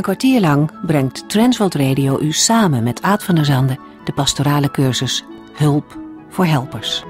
Een kwartier lang brengt Transworld Radio u samen met Aad van der Zande de pastorale cursus Hulp voor Helpers.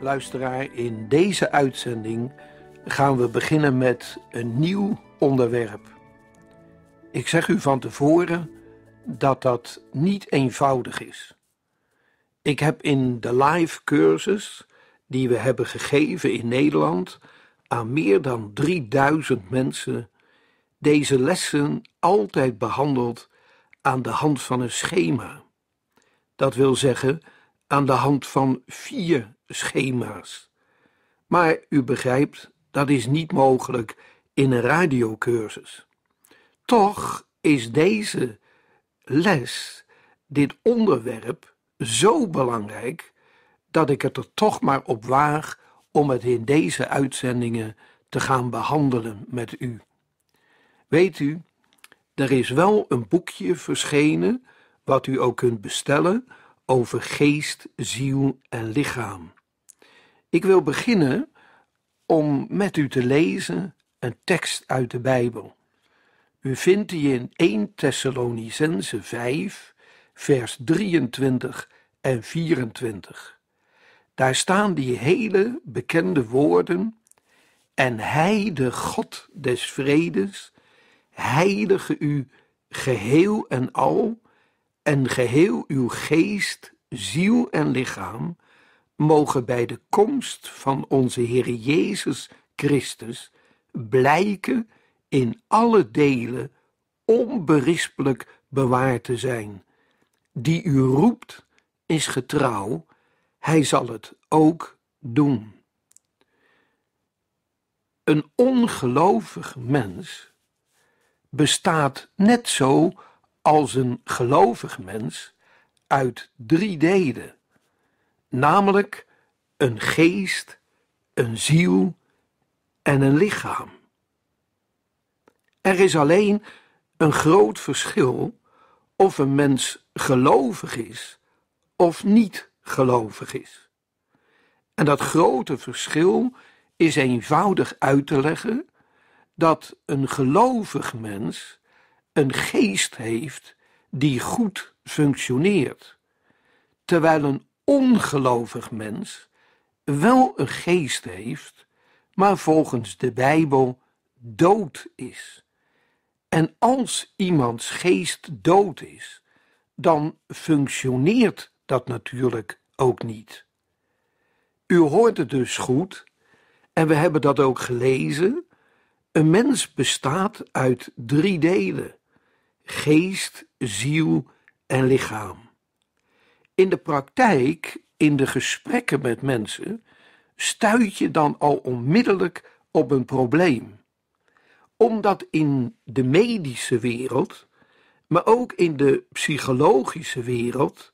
Luisteraar, in deze uitzending gaan we beginnen met een nieuw onderwerp. Ik zeg u van tevoren dat dat niet eenvoudig is. Ik heb in de live cursus die we hebben gegeven in Nederland aan meer dan 3000 mensen deze lessen altijd behandeld aan de hand van een schema. Dat wil zeggen aan de hand van vier schema's. Maar u begrijpt, dat is niet mogelijk in een radiocursus. Toch is deze les dit onderwerp zo belangrijk dat ik het er toch maar op waag om het in deze uitzendingen te gaan behandelen met u. Weet u, er is wel een boekje verschenen wat u ook kunt bestellen over geest, ziel en lichaam. Ik wil beginnen om met u te lezen een tekst uit de Bijbel. U vindt die in 1 Thessalonicense 5, vers 23 en 24. Daar staan die hele bekende woorden: En Hij, de God des vredes, heilige u geheel en al, en geheel uw geest, ziel en lichaam, mogen bij de komst van onze Heer Jezus Christus blijken in alle delen onberispelijk bewaard te zijn. Die u roept is getrouw, hij zal het ook doen. Een ongelovig mens bestaat net zo als een gelovig mens uit drie delen, namelijk een geest, een ziel en een lichaam. Er is alleen een groot verschil of een mens gelovig is of niet gelovig is. En dat grote verschil is eenvoudig uit te leggen dat een gelovig mens een geest heeft die goed functioneert, terwijl een ongelovig mens wel een geest heeft, maar volgens de Bijbel dood is. En als iemands geest dood is, dan functioneert dat natuurlijk ook niet. U hoort het dus goed, en we hebben dat ook gelezen. Een mens bestaat uit drie delen: geest, ziel en lichaam. In de praktijk, in de gesprekken met mensen, stuit je dan al onmiddellijk op een probleem omdat in de medische wereld, maar ook in de psychologische wereld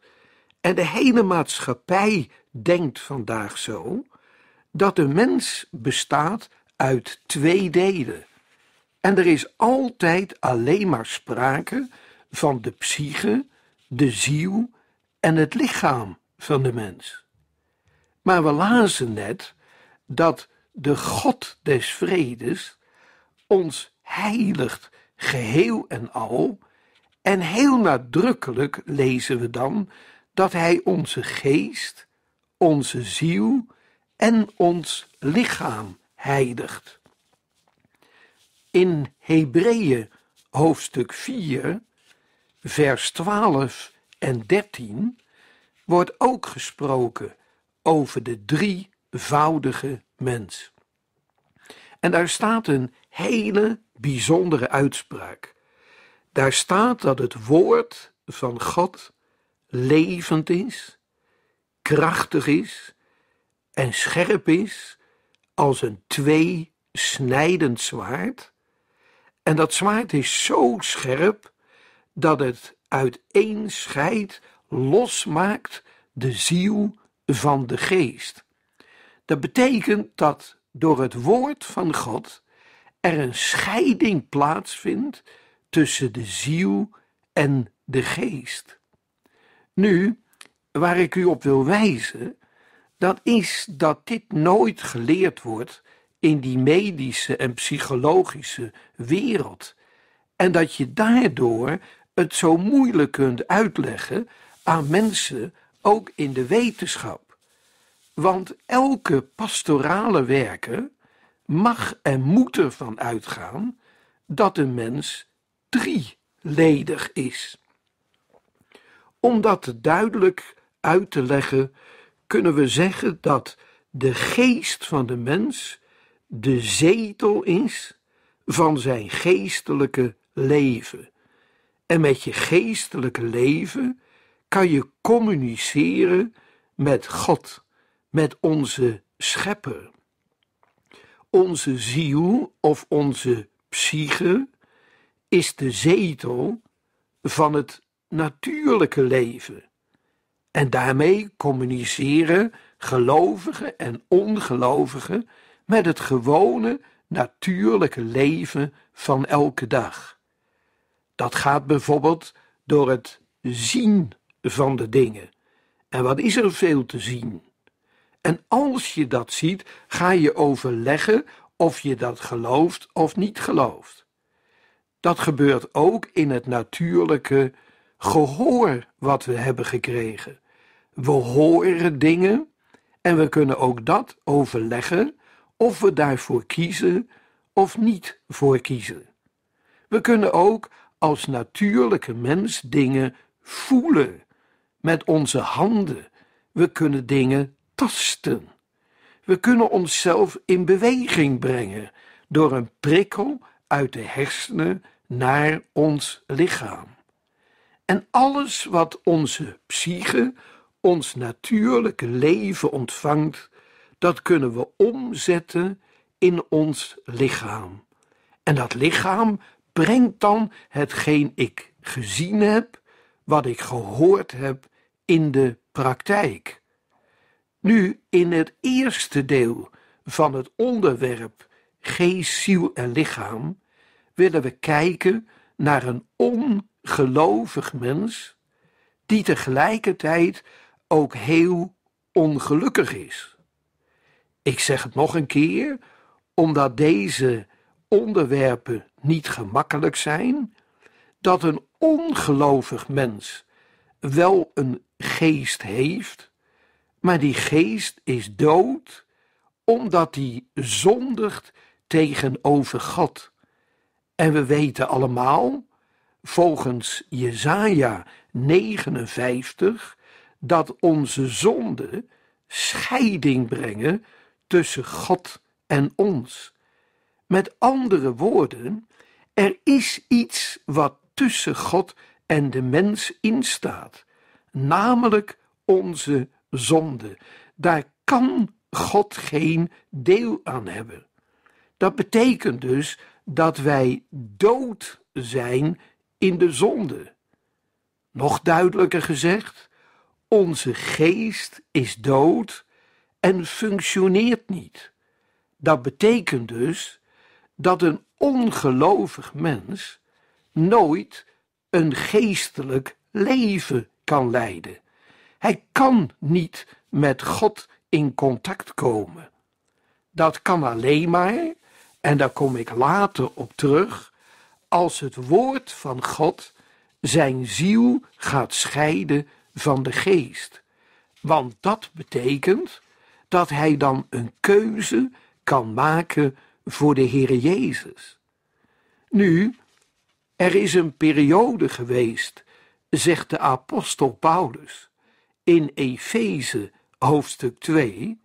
en de hele maatschappij denkt vandaag zo, dat de mens bestaat uit twee delen. En er is altijd alleen maar sprake van de psyche, de ziel en het lichaam van de mens. Maar we lazen net dat de God des vredes ons heiligt, geheel en al. En heel nadrukkelijk lezen we dan dat Hij onze geest, onze ziel en ons lichaam heiligt. In Hebreeën hoofdstuk 4, vers 12 en 13 wordt ook gesproken over de drievoudige mens. En daar staat een hele bijzondere uitspraak. Daar staat dat het woord van God levend is, krachtig is en scherp is als een twee-snijdend zwaard. En dat zwaard is zo scherp dat het uiteen scheidt, losmaakt de ziel van de geest. Dat betekent dat door het woord van God er een scheiding plaatsvindt tussen de ziel en de geest. Nu, waar ik u op wil wijzen, dat is dat dit nooit geleerd wordt in die medische en psychologische wereld. En dat je daardoor het zo moeilijk kunt uitleggen aan mensen, ook in de wetenschap. Want elke pastorale werker mag en moet ervan uitgaan dat de mens drieledig is. Om dat duidelijk uit te leggen, kunnen we zeggen dat de geest van de mens de zetel is van zijn geestelijke leven. En met je geestelijke leven kan je communiceren met God, met onze schepper. Onze ziel of onze psyche is de zetel van het natuurlijke leven. En daarmee communiceren gelovigen en ongelovigen met het gewone natuurlijke leven van elke dag. Dat gaat bijvoorbeeld door het zien van de dingen. En wat is er veel te zien? En als je dat ziet, ga je overleggen of je dat gelooft of niet gelooft. Dat gebeurt ook in het natuurlijke gehoor wat we hebben gekregen. We horen dingen en we kunnen ook dat overleggen of we daarvoor kiezen of niet voor kiezen. We kunnen ook als natuurlijke mens dingen voelen met onze handen. We kunnen dingen tasten. We kunnen onszelf in beweging brengen door een prikkel uit de hersenen naar ons lichaam. En alles wat onze psyche, ons natuurlijke leven ontvangt, dat kunnen we omzetten in ons lichaam. En dat lichaam brengt dan hetgeen ik gezien heb, wat ik gehoord heb in de praktijk. Nu in het eerste deel van het onderwerp geest, ziel en lichaam willen we kijken naar een ongelovig mens die tegelijkertijd ook heel ongelukkig is. Ik zeg het nog een keer, omdat deze onderwerpen niet gemakkelijk zijn, dat een ongelovig mens wel een geest heeft, maar die geest is dood omdat hij zondigt tegenover God. En we weten allemaal, volgens Jesaja 59, dat onze zonden scheiding brengen tussen God en ons. Met andere woorden, er is iets wat tussen God en de mens instaat, namelijk onze zonde. Daar kan God geen deel aan hebben. Dat betekent dus dat wij dood zijn in de zonde. Nog duidelijker gezegd, onze geest is dood en functioneert niet. Dat betekent dus dat een ongelovig mens nooit een geestelijk leven kan leiden. Hij kan niet met God in contact komen. Dat kan alleen maar, en daar kom ik later op terug, als het woord van God zijn ziel gaat scheiden van de geest. Want dat betekent dat hij dan een keuze kan maken voor de Heere Jezus. Nu, er is een periode geweest, zegt de apostel Paulus, in Efeze hoofdstuk 2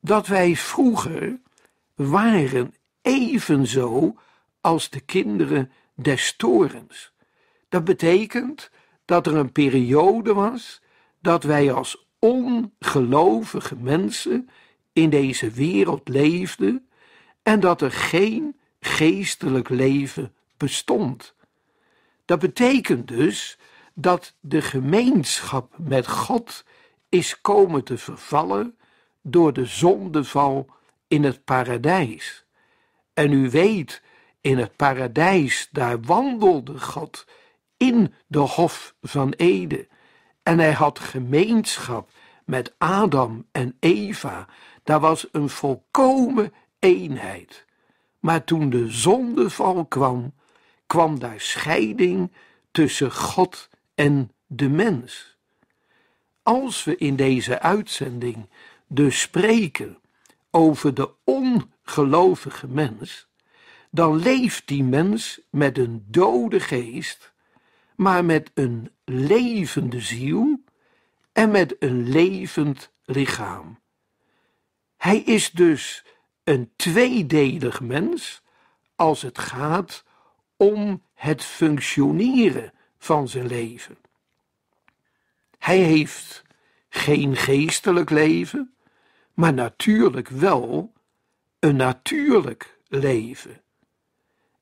dat wij vroeger waren evenzo als de kinderen des torens. Dat betekent dat er een periode was dat wij als ongelovige mensen in deze wereld leefden en dat er geen geestelijk leven bestond. Dat betekent dus dat de gemeenschap met God is komen te vervallen door de zondeval in het paradijs. En u weet, in het paradijs, daar wandelde God in de hof van Eden. En hij had gemeenschap met Adam en Eva. Daar was een volkomen eenheid. Maar toen de zondeval kwam, kwam daar scheiding tussen God en de mens. Als we in deze uitzending dus spreken over de ongelovige mens, dan leeft die mens met een dode geest, maar met een levende ziel en met een levend lichaam. Hij is dus een tweedelig mens als het gaat om het functioneren van zijn leven. Hij heeft geen geestelijk leven, maar natuurlijk wel een natuurlijk leven.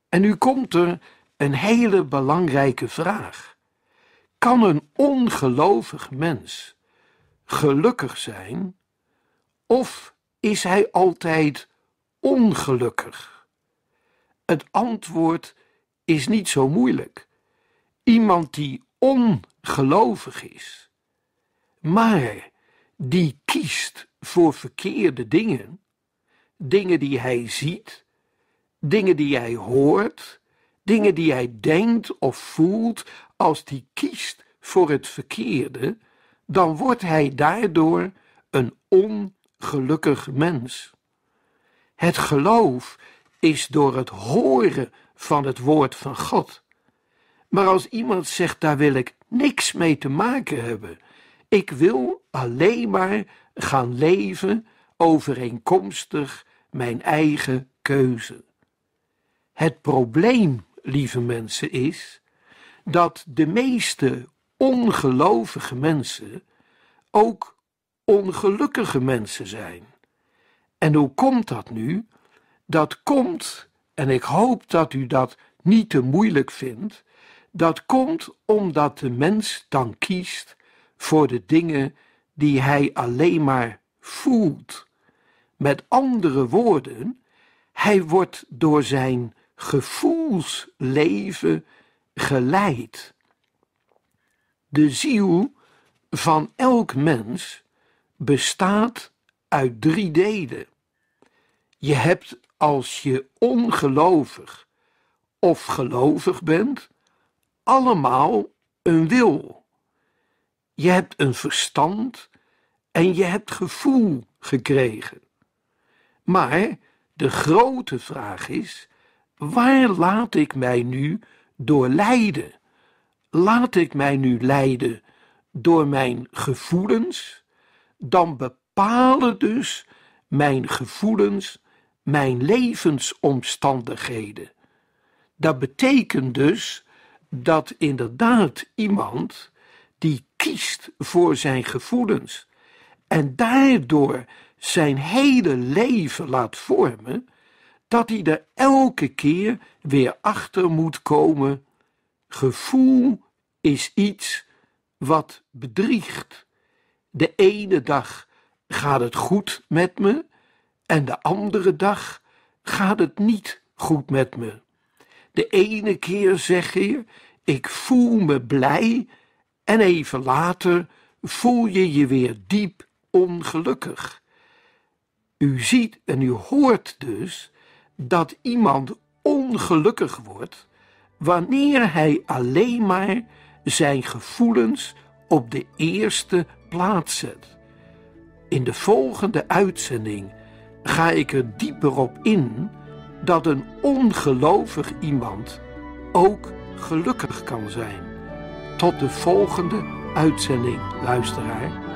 En nu komt er een hele belangrijke vraag. Kan een ongelovig mens gelukkig zijn of is hij altijd ongelukkig? Het antwoord is niet zo moeilijk. Iemand die ongelovig is, maar die kiest voor verkeerde dingen, dingen die hij ziet, dingen die hij hoort, dingen die hij denkt of voelt, als die kiest voor het verkeerde, dan wordt hij daardoor een ongelukkig mens. Het geloof is door het horen van het woord van God maar als iemand zegt, daar wil ik niks mee te maken hebben. Ik wil alleen maar gaan leven overeenkomstig mijn eigen keuze. Het probleem, lieve mensen, is dat de meeste ongelovige mensen ook ongelukkige mensen zijn. En hoe komt dat nu? Dat komt, en ik hoop dat u dat niet te moeilijk vindt, dat komt omdat de mens dan kiest voor de dingen die hij alleen maar voelt. Met andere woorden, hij wordt door zijn gevoelsleven geleid. De ziel van elk mens bestaat uit drie delen. Je hebt als je ongelovig of gelovig bent, allemaal een wil. Je hebt een verstand en je hebt gevoel gekregen. Maar de grote vraag is: waar laat ik mij nu door Laat ik mij nu leiden door mijn gevoelens? Dan bepalen dus mijn gevoelens mijn levensomstandigheden. Dat betekent dus dat inderdaad iemand die kiest voor zijn gevoelens en daardoor zijn hele leven laat vormen, dat hij er elke keer weer achter moet komen. Gevoel is iets wat bedriegt. De ene dag gaat het goed met me en de andere dag gaat het niet goed met me. De ene keer zeg je, ik voel me blij, en even later voel je je weer diep ongelukkig. U ziet en u hoort dus dat iemand ongelukkig wordt wanneer hij alleen maar zijn gevoelens op de eerste plaats zet. In de volgende uitzending ga ik er dieper op in dat een ongelovig iemand ook gelukkig kan zijn. Tot de volgende uitzending, luisteraar.